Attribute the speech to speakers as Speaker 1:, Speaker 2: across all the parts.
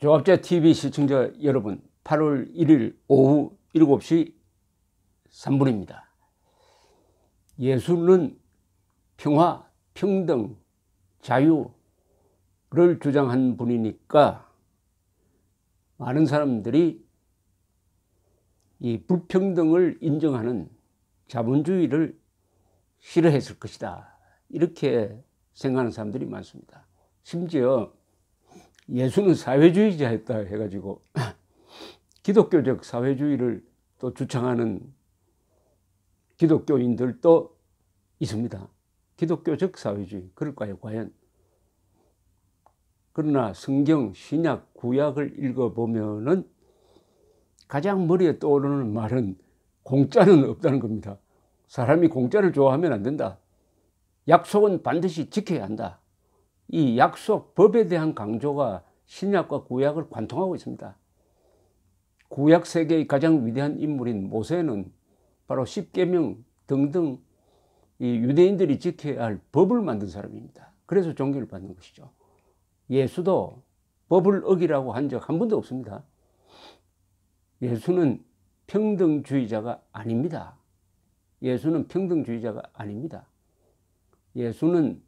Speaker 1: 조합제 TV 시청자 여러분 8월 1일 오후 7시 3분입니다 예술은 평화, 평등, 자유를 주장한 분이니까 많은 사람들이 이 불평등을 인정하는 자본주의를 싫어했을 것이다 이렇게 생각하는 사람들이 많습니다 심지어 예수는 사회주의자였다 해가지고 기독교적 사회주의를 또 주창하는 기독교인들도 있습니다. 기독교적 사회주의 그럴까요 과연? 그러나 성경, 신약, 구약을 읽어보면은 가장 머리에 떠오르는 말은 공짜는 없다는 겁니다. 사람이 공짜를 좋아하면 안 된다. 약속은 반드시 지켜야 한다. 이 약속 법에 대한 강조가 신약과 구약을 관통하고 있습니다. 구약 세계의 가장 위대한 인물인 모세는 바로 십계명 등등 유대인들이 지켜야 할 법을 만든 사람입니다. 그래서 존경을 받는 것이죠. 예수도 법을 어기라고 한 적 한 번도 없습니다. 예수는 평등주의자가 아닙니다. 예수는 평등주의자가 아닙니다. 예수는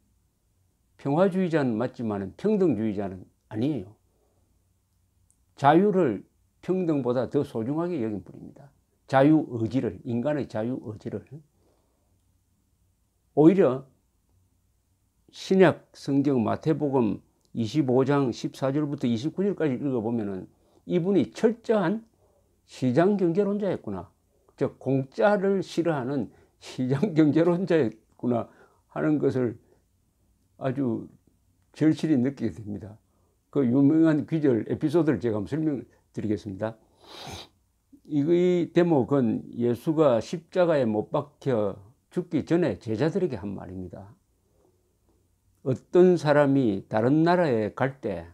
Speaker 1: 평화주의자는 맞지만 평등주의자는 아니에요. 자유를 평등보다 더 소중하게 여긴 뿐입니다. 자유 의지를, 인간의 자유 의지를. 오히려 신약 성경 마태복음 25장 14절부터 29절까지 읽어보면 이분이 철저한 시장 경제론자였구나. 즉, 공짜를 싫어하는 시장 경제론자였구나 하는 것을 아주 절실히 느끼게 됩니다. 그 유명한 귀절 에피소드를 제가 한번 설명드리겠습니다. 이 대목은 예수가 십자가에 못 박혀 죽기 전에 제자들에게 한 말입니다. 어떤 사람이 다른 나라에 갈 때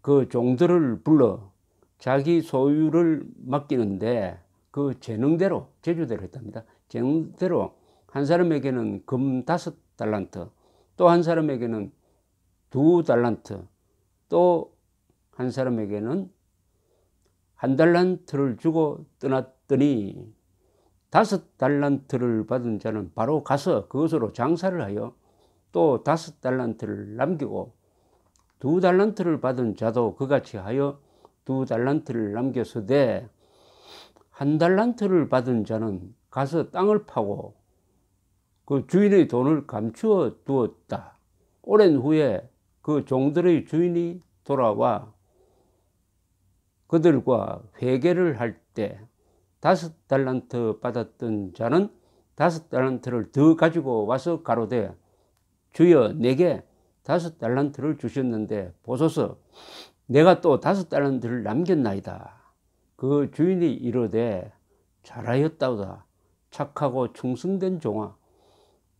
Speaker 1: 그 종들을 불러 자기 소유를 맡기는데 그 재능대로 제주대로 했답니다. 재능대로 한 사람에게는 금 다섯 달란트 또 한 사람에게는 두 달란트 또한 사람에게는 한 달란트를 주고 떠났더니 다섯 달란트를 받은 자는 바로 가서 그것으로 장사를 하여 또 다섯 달란트를 남기고 두 달란트를 받은 자도 그같이 하여 두 달란트를 남겨서되 한 달란트를 받은 자는 가서 땅을 파고 그 주인의 돈을 감추어 두었다. 오랜 후에 그 종들의 주인이 돌아와 그들과 회개를 할 때 다섯 달란트 받았던 자는 다섯 달란트를 더 가지고 와서 가로되 주여 내게 다섯 달란트를 주셨는데 보소서 내가 또 다섯 달란트를 남겼나이다. 그 주인이 이르되 잘하였다우다 착하고 충성된 종아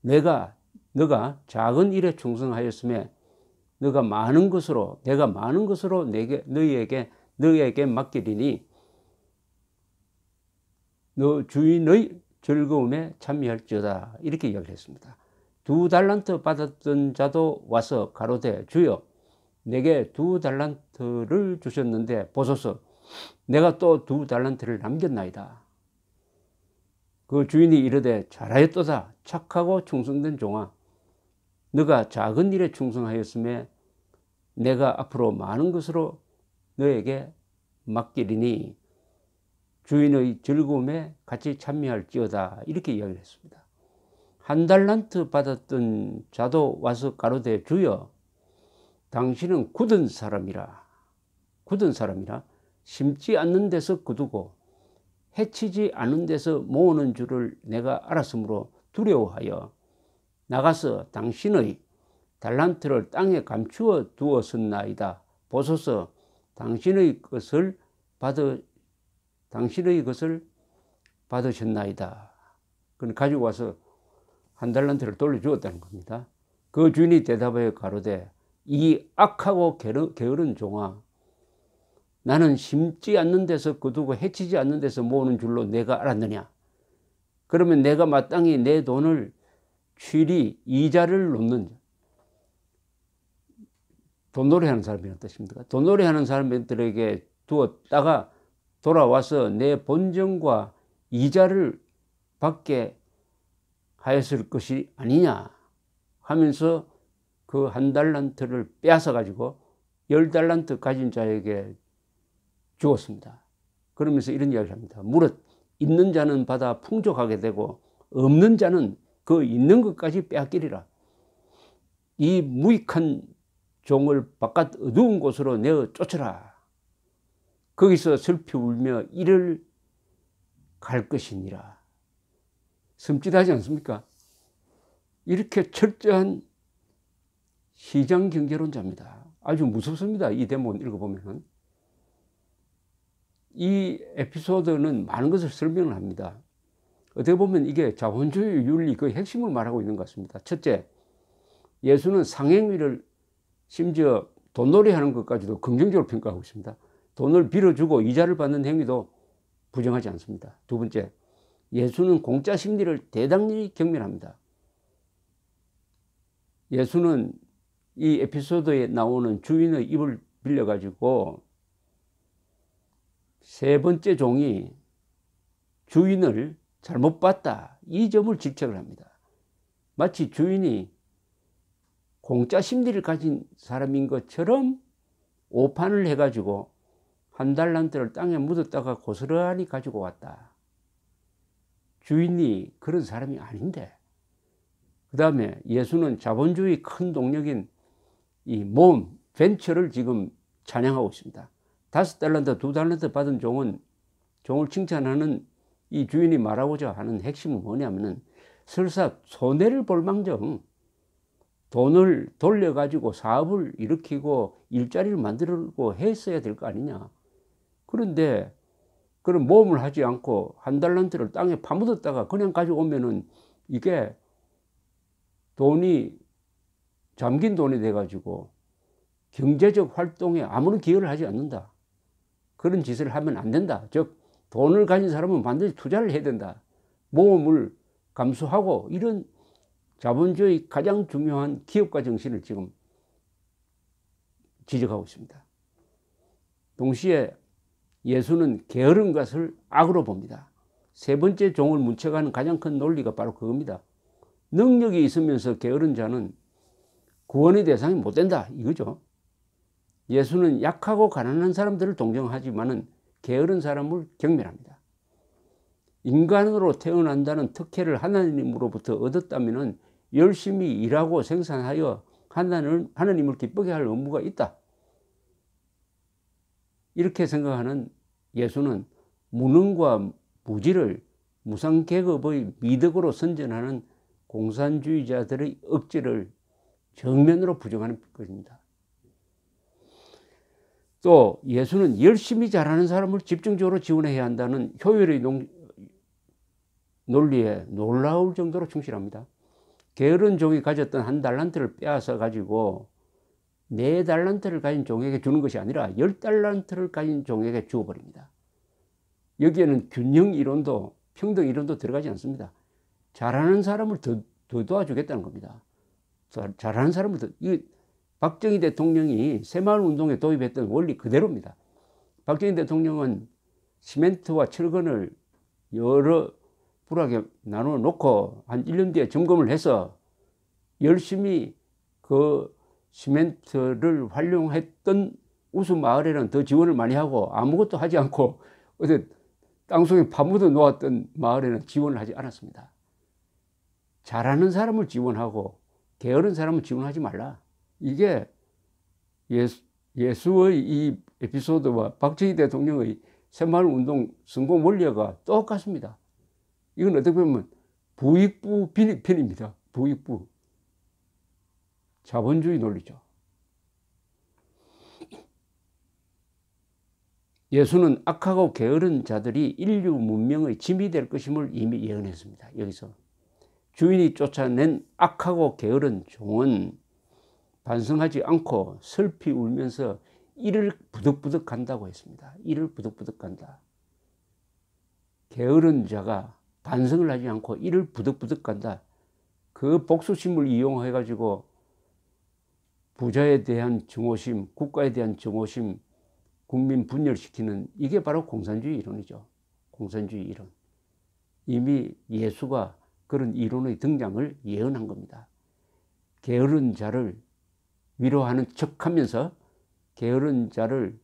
Speaker 1: 내가 너가 작은 일에 충성하였음에 너가 많은 것으로 내가 많은 것으로 내게 너희에게 너희에게 맡기리니 너 주인의 즐거움에 참여할지어다 이렇게 이야기했습니다. 두 달란트 받았던 자도 와서 가로되 주여 내게 두 달란트를 주셨는데 보소서 내가 또 두 달란트를 남겼나이다. 그 주인이 이르되 잘하였도다 착하고 충성된 종아 너가 작은 일에 충성하였음에 내가 앞으로 많은 것으로 너에게 맡기리니 주인의 즐거움에 같이 참여할지어다 이렇게 이야기를 했습니다. 한 달란트 받았던 자도 와서 가로되 주여 당신은 굳은 사람이라 굳은 사람이라 심지 않는 데서 거두고 해치지 않은 데서 모으는 줄을 내가 알았으므로 두려워하여 나가서 당신의 달란트를 땅에 감추어 두었었나이다. 보소서 당신의 것을 받으 당신의 것을 받으셨나이다. 그 가지고 와서 한 달란트를 돌려주었다는 겁니다. 그 주인이 대답하여 가로되 이 악하고 게으른 종아 나는 심지 않는 데서 거두고 해치지 않는 데서 모으는 줄로 내가 알았느냐 그러면 내가 마땅히 내 돈을 취리 이자를 놓는 돈노래 하는 사람이란 뜻입니다. 돈놀이 하는 사람들에게 두었다가 돌아와서 내 본전과 이자를 받게 하였을 것이 아니냐 하면서 그 한 달란트를 빼앗아 가지고 열 달란트 가진 자에게 주었습니다. 그러면서 이런 이야기를 합니다. 무릇 있는 자는 받아 풍족하게 되고 없는 자는 그 있는 것까지 빼앗기리라. 이 무익한 종을 바깥 어두운 곳으로 내어 쫓으라. 거기서 슬피 울며 이를 갈 것이니라. 섬찟하지 않습니까? 이렇게 철저한 시장 경제론자입니다. 아주 무섭습니다. 이 대본 읽어보면. 이 에피소드는 많은 것을 설명을 합니다. 어떻게 보면 이게 자본주의 윤리 그 핵심을 말하고 있는 것 같습니다. 첫째, 예수는 상행위를 심지어 돈놀이 하는 것까지도 긍정적으로 평가하고 있습니다. 돈을 빌어주고 이자를 받는 행위도 부정하지 않습니다. 두 번째, 예수는 공짜 심리를 대단히 경멸합니다. 예수는 이 에피소드에 나오는 주인의 입을 빌려가지고 세 번째 종이 주인을 잘못 봤다. 이 점을 질책을 합니다. 마치 주인이 공짜 심리를 가진 사람인 것처럼 오판을 해가지고 한 달란트를 땅에 묻었다가 고스란히 가지고 왔다. 주인이 그런 사람이 아닌데. 그 다음에 예수는 자본주의 큰 동력인 이 몸, 벤처를 지금 찬양하고 있습니다. 다섯 달란트, 두 달란트 받은 종은 종을 칭찬하는 이 주인이 말하고자 하는 핵심은 뭐냐면은 설사 손해를 볼 망정 돈을 돌려가지고 사업을 일으키고 일자리를 만들고 했어야 될 거 아니냐. 그런데 그런 모험을 하지 않고 한 달란트를 땅에 파묻었다가 그냥 가져오면은 이게 돈이 잠긴 돈이 돼가지고 경제적 활동에 아무런 기여를 하지 않는다. 그런 짓을 하면 안 된다. 즉, 돈을 가진 사람은 반드시 투자를 해야 된다. 모험을 감수하고 이런 자본주의 가장 중요한 기업가 정신을 지금 지적하고 있습니다. 동시에 예수는 게으른 것을 악으로 봅니다. 세 번째 종을 문책하는 가장 큰 논리가 바로 그겁니다. 능력이 있으면서 게으른 자는 구원의 대상이 못 된다 이거죠. 예수는 약하고 가난한 사람들을 동정하지만은 게으른 사람을 경멸합니다. 인간으로 태어난다는 특혜를 하나님으로부터 얻었다면 열심히 일하고 생산하여 하나는 하나님을 기쁘게 할의무가 있다. 이렇게 생각하는 예수는 무능과 무지를 무상계급의 미덕으로 선전하는 공산주의자들의 억지를 정면으로 부정하는 것입니다. 또 예수는 열심히 잘하는 사람을 집중적으로 지원해야 한다는 효율의 논리에 놀라울 정도로 충실합니다. 게으른 종이 가졌던 한 달란트를 빼앗아 가지고 네 달란트를 가진 종에게 주는 것이 아니라 열 달란트를 가진 종에게 주어버립니다. 여기에는 균형 이론도 평등 이론도 들어가지 않습니다. 잘하는 사람을 더, 더 도와주겠다는 겁니다. 잘하는 사람을 더, 이 박정희 대통령이 새마을 운동에 도입했던 원리 그대로입니다. 박정희 대통령은 시멘트와 철근을 여러 불하게 나눠 놓고 한 1년 뒤에 점검을 해서 열심히 그 시멘트를 활용했던 우수 마을에는 더 지원을 많이 하고 아무것도 하지 않고 어제 땅속에 파묻어 놓았던 마을에는 지원을 하지 않았습니다. 잘하는 사람을 지원하고 게으른 사람을 지원하지 말라. 이게 예수, 예수의 이 에피소드와 박정희 대통령의 새마을 운동 성공 원리가 똑같습니다. 이건 어떻게 보면 부익부 비익편입니다. 부익부. 자본주의 논리죠. 예수는 악하고 게으른 자들이 인류 문명의 짐이 될 것임을 이미 예언했습니다. 여기서 주인이 쫓아낸 악하고 게으른 종은 반성하지 않고 슬피 울면서 이를 부득부득 간다고 했습니다. 이를 부득부득 간다. 게으른 자가 반성을 하지 않고 이를 부득부득 간다. 그 복수심을 이용해 가지고 부자에 대한 증오심, 국가에 대한 증오심, 국민 분열시키는 이게 바로 공산주의 이론이죠. 공산주의 이론. 이미 예수가 그런 이론의 등장을 예언한 겁니다. 게으른 자를 위로하는 척 하면서 게으른 자를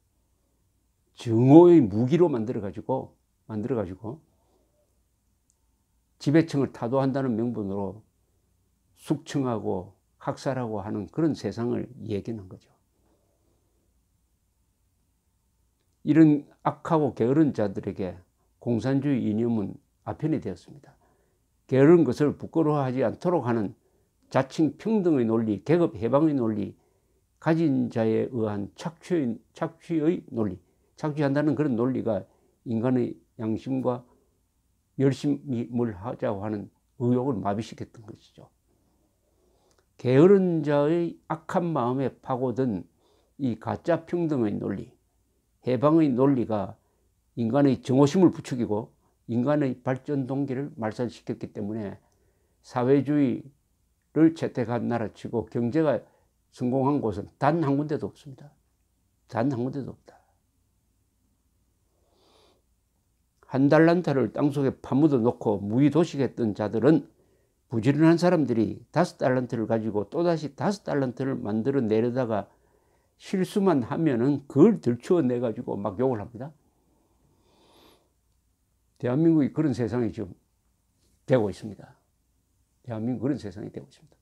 Speaker 1: 증오의 무기로 만들어 가지고 만들어 가지고 지배층을 타도한다는 명분으로 숙청하고 학살하고 하는 그런 세상을 얘기하는 거죠. 이런 악하고 게으른 자들에게 공산주의 이념은 아편이 되었습니다. 게으른 것을 부끄러워하지 않도록 하는 자칭 평등의 논리, 계급 해방의 논리, 가진 자에 의한 착취의, 착취의 논리, 착취한다는 그런 논리가 인간의 양심과 열심히 뭘 하자고 하는 의욕을 마비시켰던 것이죠. 게으른 자의 악한 마음에 파고든 이 가짜 평등의 논리, 해방의 논리가 인간의 정오심을 부추기고 인간의 발전 동기를 말살시켰기 때문에 사회주의를 채택한 나라치고 경제가 성공한 곳은 단 한 군데도 없습니다. 단 한 군데도 없다. 한 달란타를 땅속에 파묻어 놓고 무위도식했던 자들은 부지런한 사람들이 다섯 달란트를 가지고 또다시 다섯 달란트를 만들어 내려다가 실수만 하면은 그걸 들추어 내 가지고 막 욕을 합니다. 대한민국이 그런 세상이 지금 되고 있습니다. 대한민국 그런 세상이 되고 있습니다.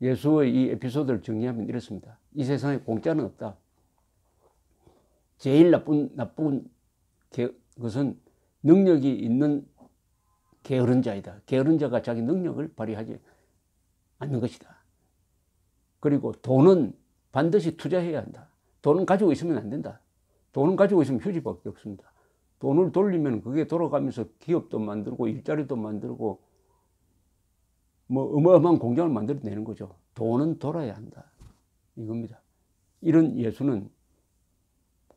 Speaker 1: 예수의 이 에피소드를 정리하면 이렇습니다. 이 세상에 공짜는 없다. 제일 나쁜 나쁜 그것은 능력이 있는 게으른 자이다. 게으른 자가 자기 능력을 발휘하지 않는 것이다. 그리고 돈은 반드시 투자해야 한다. 돈은 가지고 있으면 안 된다. 돈은 가지고 있으면 휴지밖에 없습니다. 돈을 돌리면 그게 돌아가면서 기업도 만들고 일자리도 만들고 뭐 어마어마한 공장을 만들어내는 거죠. 돈은 돌아야 한다. 이겁니다. 이런 예수는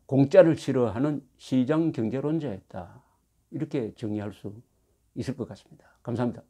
Speaker 1: 공짜를 싫어하는 시장 경제론자였다. 이렇게 정리할 수 있을 것 같습니다. 감사합니다.